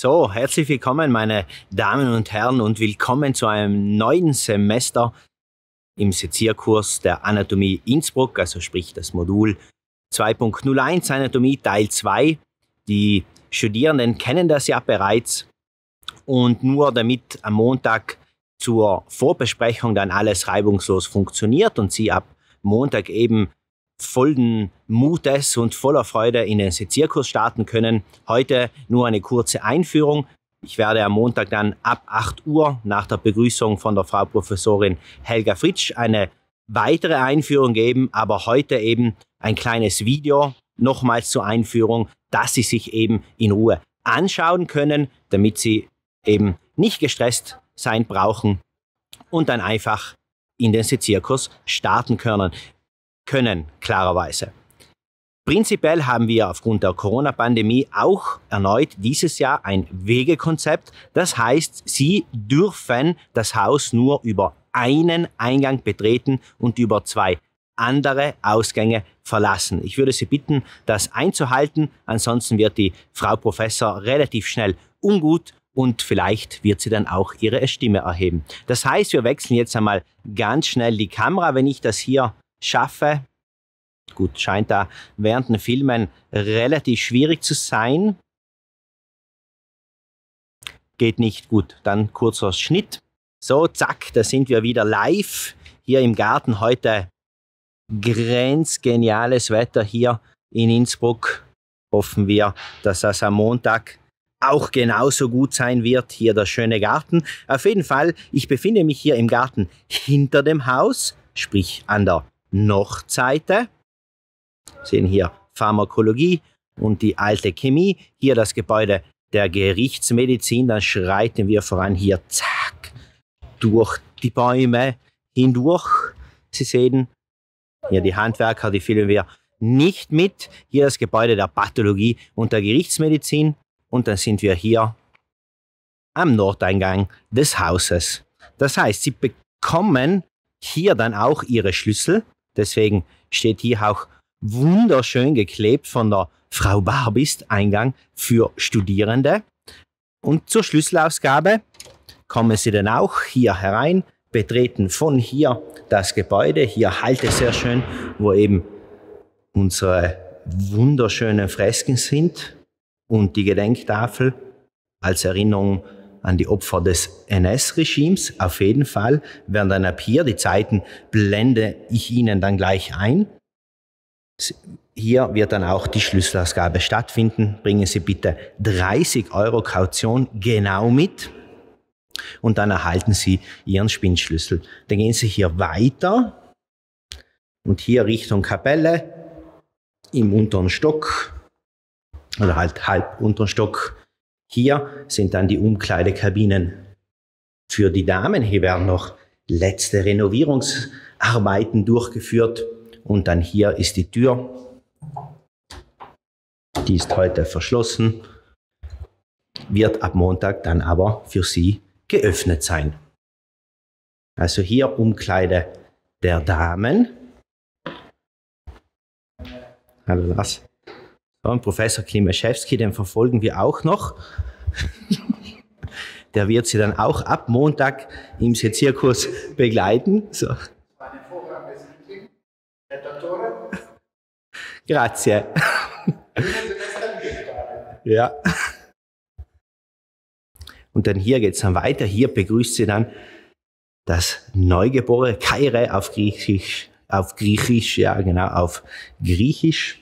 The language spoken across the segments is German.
So, herzlich willkommen, meine Damen und Herren, und willkommen zu einem neuen Semester im Sezierkurs der Anatomie Innsbruck, also sprich das Modul 2.01 Anatomie Teil 2. Die Studierenden kennen das ja bereits. Und nur damit am Montag zur Vorbesprechung dann alles reibungslos funktioniert und Sie ab Montag eben vollen Mutes und voller Freude in den Sezirkus starten können. Heute nur eine kurze Einführung. Ich werde am Montag dann ab 8 Uhr nach der Begrüßung von der Frau Professorin Helga Fritsch eine weitere Einführung geben, aber heute eben ein kleines Video nochmals zur Einführung, dass Sie sich eben in Ruhe anschauen können, damit Sie eben nicht gestresst sein brauchen und dann einfach in den Sezirkus starten können können, klarerweise. Prinzipiell haben wir aufgrund der Corona-Pandemie auch erneut dieses Jahr ein Wegekonzept. Das heißt, Sie dürfen das Haus nur über einen Eingang betreten und über zwei andere Ausgänge verlassen. Ich würde Sie bitten, das einzuhalten. Ansonsten wird die Frau Professor relativ schnell ungut und vielleicht wird sie dann auch ihre Stimme erheben. Das heißt, wir wechseln jetzt einmal ganz schnell die Kamera. Wenn ich das hier schaffe. Gut, scheint da während den Filmen relativ schwierig zu sein. Geht nicht gut. Dann kurzer Schnitt. So, zack, da sind wir wieder live hier im Garten. Heute grenzgeniales Wetter hier in Innsbruck. Hoffen wir, dass das am Montag auch genauso gut sein wird. Hier der schöne Garten. Auf jeden Fall, ich befinde mich hier im Garten hinter dem Haus, sprich an der noch Nochzeiten. Sehen hier Pharmakologie und die alte Chemie. Hier das Gebäude der Gerichtsmedizin. Dann schreiten wir voran hier, zack, durch die Bäume hindurch. Sie sehen hier die Handwerker, die filmen wir nicht mit. Hier das Gebäude der Pathologie und der Gerichtsmedizin. Und dann sind wir hier am Nordeingang des Hauses. Das heißt, sie bekommen hier dann auch ihre Schlüssel Deswegen steht hier auch wunderschön geklebt von der Frau Barbist Eingang für Studierende. Und zur Schlüsselausgabe kommen Sie dann auch hier herein, betreten von hier das Gebäude. Hier halt es sehr schön, wo eben unsere wunderschönen Fresken sind und die Gedenktafel als Erinnerung an die Opfer des NS-Regimes. Auf jeden Fall werden dann ab hier, die Zeiten blende ich Ihnen dann gleich ein. Hier wird dann auch die Schlüsselausgabe stattfinden. Bringen Sie bitte 30 Euro Kaution genau mit und dann erhalten Sie Ihren Spinnschlüssel. Dann gehen Sie hier weiter und hier Richtung Kapelle im unteren Stock oder halt halb unteren Stock hier sind dann die Umkleidekabinen. Für die Damen hier werden noch letzte Renovierungsarbeiten durchgeführt und dann hier ist die Tür. Die ist heute verschlossen, wird ab Montag dann aber für Sie geöffnet sein. Also hier Umkleide der Damen. Hallo das dann Professor Klimaszewski, den verfolgen wir auch noch. Der wird Sie dann auch ab Montag im Sezirkus begleiten. So. Grazie. ja. Und dann hier geht es dann weiter. Hier begrüßt sie dann das Neugeborene Kaire auf Griechisch, auf Griechisch, ja genau, auf Griechisch.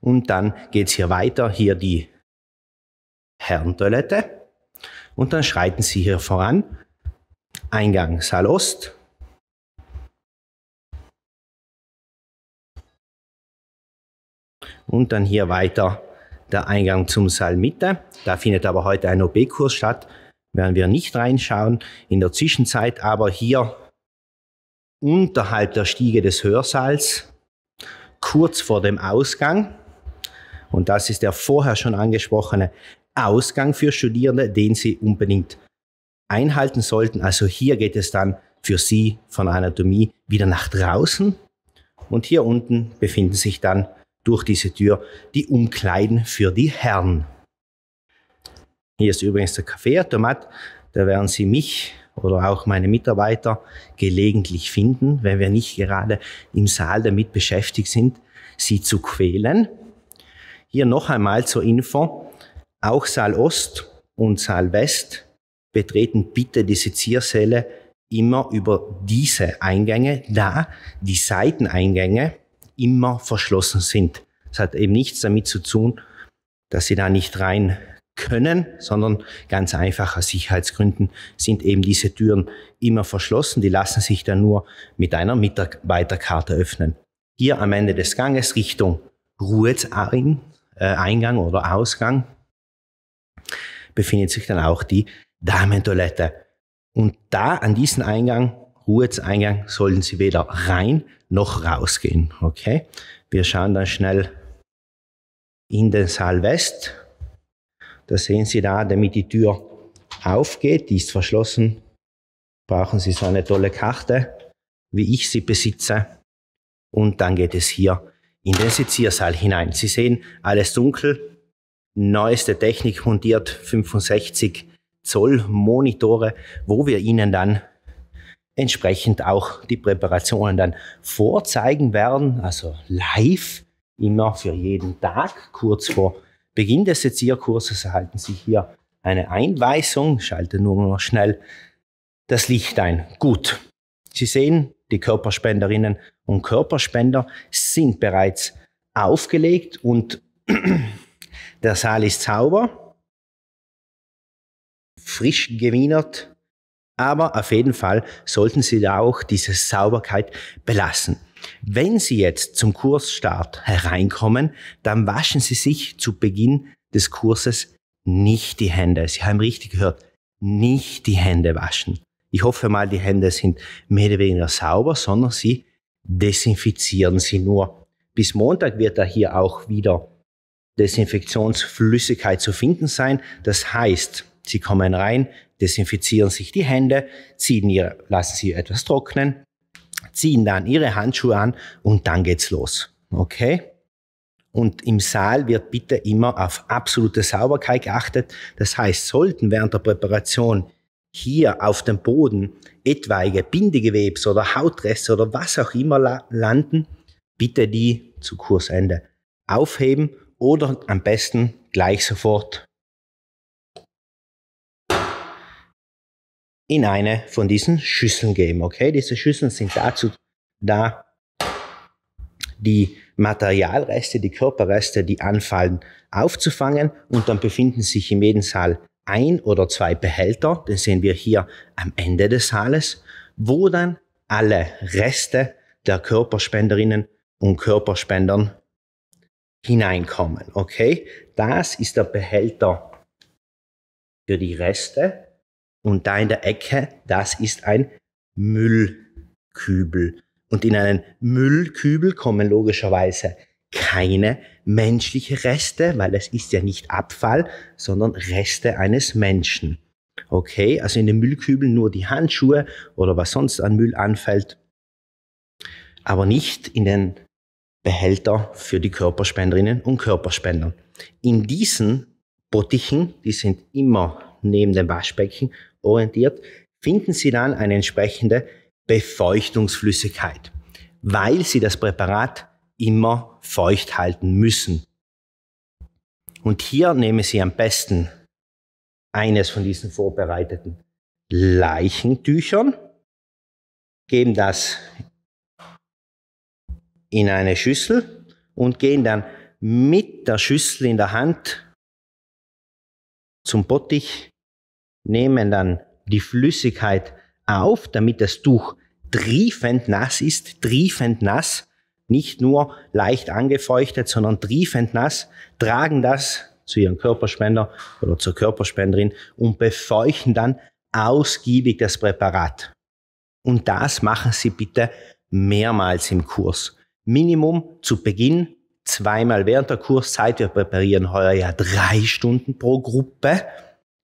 Und dann geht es hier weiter, hier die Herrentoilette. Und dann schreiten Sie hier voran. Eingang Saal Ost. Und dann hier weiter der Eingang zum Saal Mitte. Da findet aber heute ein OB-Kurs statt. Werden wir nicht reinschauen. In der Zwischenzeit aber hier unterhalb der Stiege des Hörsaals kurz vor dem Ausgang. Und das ist der vorher schon angesprochene Ausgang für Studierende, den sie unbedingt einhalten sollten. Also hier geht es dann für sie von Anatomie wieder nach draußen. Und hier unten befinden sich dann durch diese Tür die Umkleiden für die Herren. Hier ist übrigens der Café-Automat. Da werden Sie mich oder auch meine Mitarbeiter gelegentlich finden, wenn wir nicht gerade im Saal damit beschäftigt sind, sie zu quälen. Hier noch einmal zur Info. Auch Saal Ost und Saal West betreten bitte diese Ziersäle immer über diese Eingänge, da die Seiteneingänge immer verschlossen sind. Das hat eben nichts damit zu tun, dass sie da nicht rein können, sondern ganz einfach aus Sicherheitsgründen sind eben diese Türen immer verschlossen. Die lassen sich dann nur mit einer Mitarbeiterkarte öffnen. Hier am Ende des Ganges Richtung Ruhezeingang äh, oder Ausgang befindet sich dann auch die Damentoilette. Und da an diesem Eingang, Ruhezeingang, sollen Sie weder rein noch rausgehen. Okay? Wir schauen dann schnell in den Saal West das sehen Sie da, damit die Tür aufgeht, die ist verschlossen, brauchen Sie so eine tolle Karte, wie ich sie besitze. Und dann geht es hier in den Seziersaal hinein. Sie sehen, alles dunkel, neueste Technik montiert, 65 Zoll Monitore, wo wir Ihnen dann entsprechend auch die Präparationen dann vorzeigen werden, also live, immer für jeden Tag, kurz vor Beginn des Sezierkurses erhalten Sie hier eine Einweisung. Schalte nur noch schnell das Licht ein. Gut. Sie sehen, die Körperspenderinnen und Körperspender sind bereits aufgelegt und der Saal ist sauber, frisch gewienert, aber auf jeden Fall sollten Sie da auch diese Sauberkeit belassen. Wenn Sie jetzt zum Kursstart hereinkommen, dann waschen Sie sich zu Beginn des Kurses nicht die Hände. Sie haben richtig gehört, nicht die Hände waschen. Ich hoffe mal, die Hände sind mehr oder weniger sauber, sondern Sie desinfizieren sie nur. Bis Montag wird da hier auch wieder Desinfektionsflüssigkeit zu finden sein. Das heißt, Sie kommen rein, desinfizieren sich die Hände, ziehen ihre, lassen sie etwas trocknen, ziehen dann ihre Handschuhe an und dann geht's los. Okay? Und im Saal wird bitte immer auf absolute Sauberkeit geachtet. Das heißt, sollten während der Präparation hier auf dem Boden etwaige Bindegewebs oder Hautreste oder was auch immer landen, bitte die zu Kursende aufheben oder am besten gleich sofort in eine von diesen Schüsseln geben. Okay, diese Schüsseln sind dazu da, die Materialreste, die Körperreste, die anfallen, aufzufangen und dann befinden sich im jeden Saal ein oder zwei Behälter, den sehen wir hier am Ende des Saales, wo dann alle Reste der Körperspenderinnen und Körperspendern hineinkommen. Okay, das ist der Behälter für die Reste und da in der Ecke, das ist ein Müllkübel. Und in einen Müllkübel kommen logischerweise keine menschlichen Reste, weil es ist ja nicht Abfall, sondern Reste eines Menschen. Okay, also in den Müllkübel nur die Handschuhe oder was sonst an Müll anfällt, aber nicht in den Behälter für die Körperspenderinnen und Körperspender. In diesen Bottichen, die sind immer neben dem Waschbecken orientiert, finden Sie dann eine entsprechende Befeuchtungsflüssigkeit, weil Sie das Präparat immer feucht halten müssen. Und hier nehmen Sie am besten eines von diesen vorbereiteten Leichentüchern, geben das in eine Schüssel und gehen dann mit der Schüssel in der Hand zum Bottich nehmen dann die Flüssigkeit auf, damit das Tuch triefend nass ist, triefend nass, nicht nur leicht angefeuchtet, sondern triefend nass, tragen das zu ihrem Körperspender oder zur Körperspenderin und befeuchten dann ausgiebig das Präparat. Und das machen Sie bitte mehrmals im Kurs. Minimum zu Beginn, zweimal während der Kurszeit. Wir präparieren heuer ja drei Stunden pro Gruppe.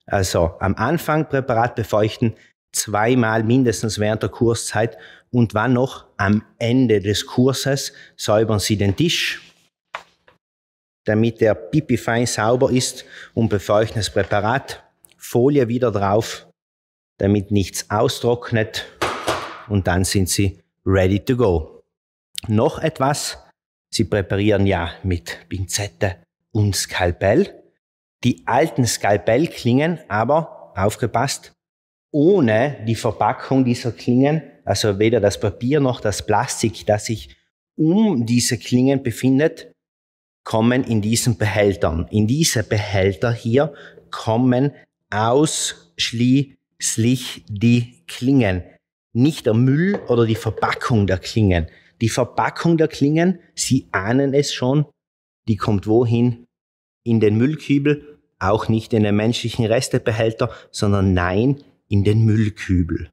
Also am Anfang Präparat befeuchten, zweimal mindestens während der Kurszeit und wann noch am Ende des Kurses säubern Sie den Tisch, damit der Pipi fein sauber ist und befeuchten das Präparat. Folie wieder drauf, damit nichts austrocknet und dann sind Sie ready to go. Noch etwas, Sie präparieren ja mit Pinzette und Skalpell die alten Skalpellklingen, aber aufgepasst, ohne die Verpackung dieser Klingen, also weder das Papier noch das Plastik, das sich um diese Klingen befindet, kommen in diesen Behältern. In diese Behälter hier kommen ausschließlich die Klingen, nicht der Müll oder die Verpackung der Klingen. Die Verpackung der Klingen, Sie ahnen es schon, die kommt wohin? in den Müllkübel, auch nicht in den menschlichen Restebehälter, sondern nein, in den Müllkübel.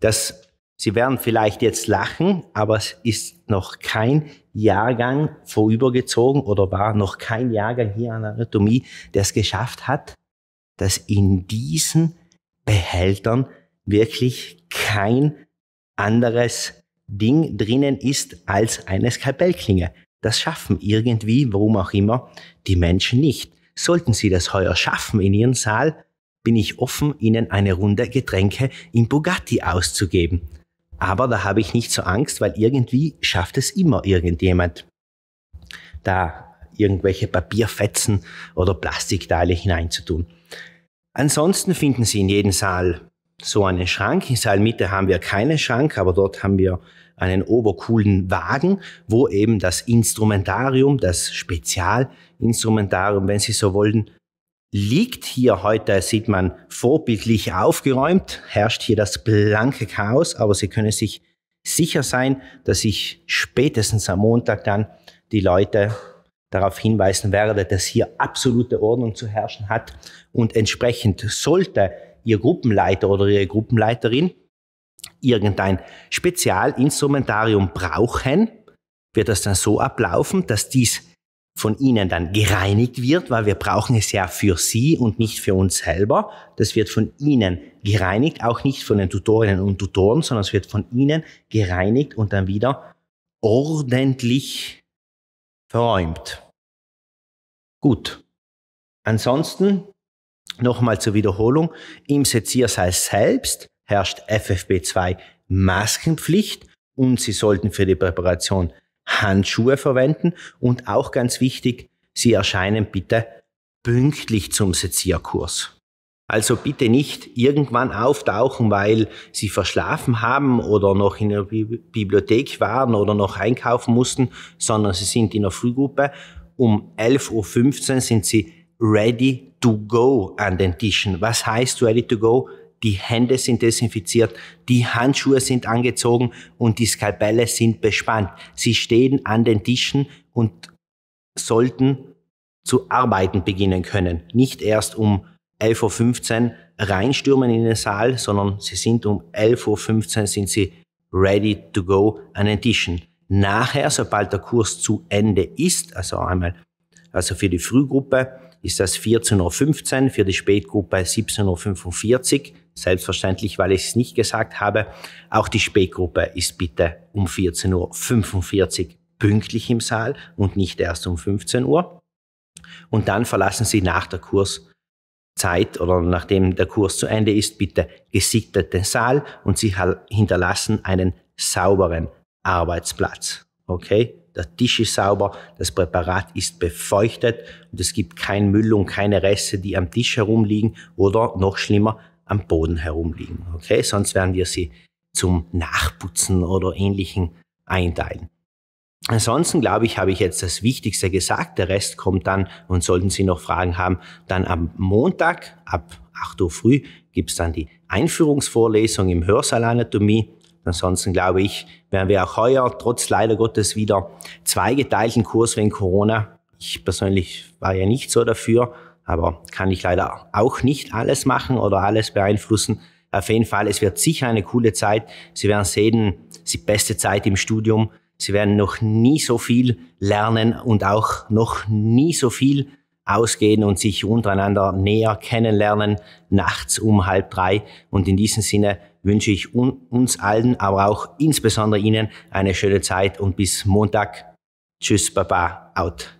Das, Sie werden vielleicht jetzt lachen, aber es ist noch kein Jahrgang vorübergezogen oder war noch kein Jahrgang hier an der Anatomie, der es geschafft hat, dass in diesen Behältern wirklich kein anderes Ding drinnen ist als eine Skalpellklinge. Das schaffen irgendwie, warum auch immer, die Menschen nicht. Sollten Sie das heuer schaffen in Ihren Saal, bin ich offen, Ihnen eine Runde Getränke in Bugatti auszugeben. Aber da habe ich nicht so Angst, weil irgendwie schafft es immer irgendjemand, da irgendwelche Papierfetzen oder Plastikteile hineinzutun. Ansonsten finden Sie in jedem Saal so einen Schrank. In Saalmitte haben wir keinen Schrank, aber dort haben wir einen obercoolen Wagen, wo eben das Instrumentarium, das Spezialinstrumentarium, wenn Sie so wollen, liegt hier heute, sieht man, vorbildlich aufgeräumt, herrscht hier das blanke Chaos, aber Sie können sich sicher sein, dass ich spätestens am Montag dann die Leute darauf hinweisen werde, dass hier absolute Ordnung zu herrschen hat und entsprechend sollte Ihr Gruppenleiter oder Ihre Gruppenleiterin irgendein Spezialinstrumentarium brauchen, wird das dann so ablaufen, dass dies von ihnen dann gereinigt wird, weil wir brauchen es ja für sie und nicht für uns selber. Das wird von ihnen gereinigt, auch nicht von den Tutorinnen und Tutoren, sondern es wird von ihnen gereinigt und dann wieder ordentlich verräumt. Gut. Ansonsten, nochmal zur Wiederholung, im Seziersaal selbst herrscht ffb 2 Maskenpflicht und Sie sollten für die Präparation Handschuhe verwenden und auch ganz wichtig, Sie erscheinen bitte pünktlich zum Sezierkurs. Also bitte nicht irgendwann auftauchen, weil Sie verschlafen haben oder noch in der Bibliothek waren oder noch einkaufen mussten, sondern Sie sind in der Frühgruppe. Um 11.15 Uhr sind Sie ready to go an den Tischen. Was heißt ready to go? die Hände sind desinfiziert, die Handschuhe sind angezogen und die Skalpelle sind bespannt. Sie stehen an den Tischen und sollten zu arbeiten beginnen können. Nicht erst um 11.15 Uhr reinstürmen in den Saal, sondern sie sind um 11.15 Uhr sind sie ready to go an den Tischen. Nachher, sobald der Kurs zu Ende ist, also einmal, also für die Frühgruppe, ist das 14.15 Uhr, für die Spätgruppe 17.45 Uhr. Selbstverständlich, weil ich es nicht gesagt habe. Auch die Spätgruppe ist bitte um 14.45 Uhr pünktlich im Saal und nicht erst um 15 Uhr. Und dann verlassen Sie nach der Kurszeit oder nachdem der Kurs zu Ende ist, bitte gesittet den Saal und Sie hinterlassen einen sauberen Arbeitsplatz. Okay? der Tisch ist sauber, das Präparat ist befeuchtet und es gibt kein Müll und keine Reste, die am Tisch herumliegen oder noch schlimmer am Boden herumliegen. Okay, sonst werden wir sie zum Nachputzen oder ähnlichen einteilen. Ansonsten glaube ich, habe ich jetzt das Wichtigste gesagt. Der Rest kommt dann, und sollten Sie noch Fragen haben, dann am Montag ab 8 Uhr früh gibt es dann die Einführungsvorlesung im Hörsaal Anatomie. Ansonsten glaube ich, werden wir auch heuer trotz leider Gottes wieder zweigeteilten Kurs wegen Corona. Ich persönlich war ja nicht so dafür, aber kann ich leider auch nicht alles machen oder alles beeinflussen. Auf jeden Fall, es wird sicher eine coole Zeit. Sie werden sehen, die beste Zeit im Studium. Sie werden noch nie so viel lernen und auch noch nie so viel ausgehen und sich untereinander näher kennenlernen, nachts um halb drei. Und in diesem Sinne wünsche ich un uns allen, aber auch insbesondere Ihnen eine schöne Zeit und bis Montag. Tschüss, Baba, out.